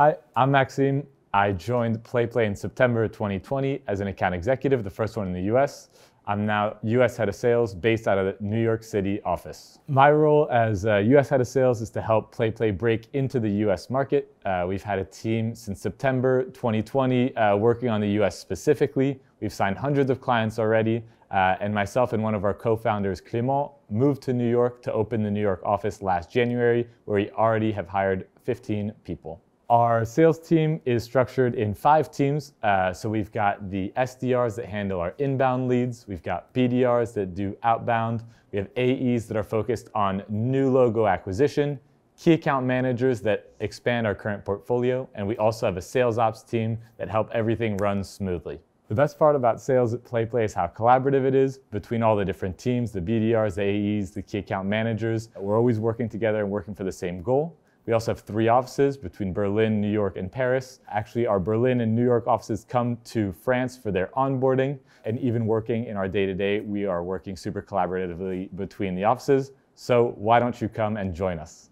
Hi, I'm Maxime. I joined PlayPlay in September 2020 as an account executive, the first one in the US. I'm now US head of sales based out of the New York City office. My role as US uh, head of sales is to help PlayPlay break into the US market. Uh, we've had a team since September 2020 uh, working on the US specifically. We've signed hundreds of clients already. Uh, and myself and one of our co founders, Clément, moved to New York to open the New York office last January, where we already have hired 15 people. Our sales team is structured in five teams. Uh, so we've got the SDRs that handle our inbound leads, we've got BDRs that do outbound, we have AEs that are focused on new logo acquisition, key account managers that expand our current portfolio, and we also have a sales ops team that help everything run smoothly. The best part about sales at PlayPlay is how collaborative it is between all the different teams, the BDRs, the AEs, the key account managers. We're always working together and working for the same goal. We also have three offices between Berlin, New York, and Paris. Actually, our Berlin and New York offices come to France for their onboarding and even working in our day to day. We are working super collaboratively between the offices. So why don't you come and join us?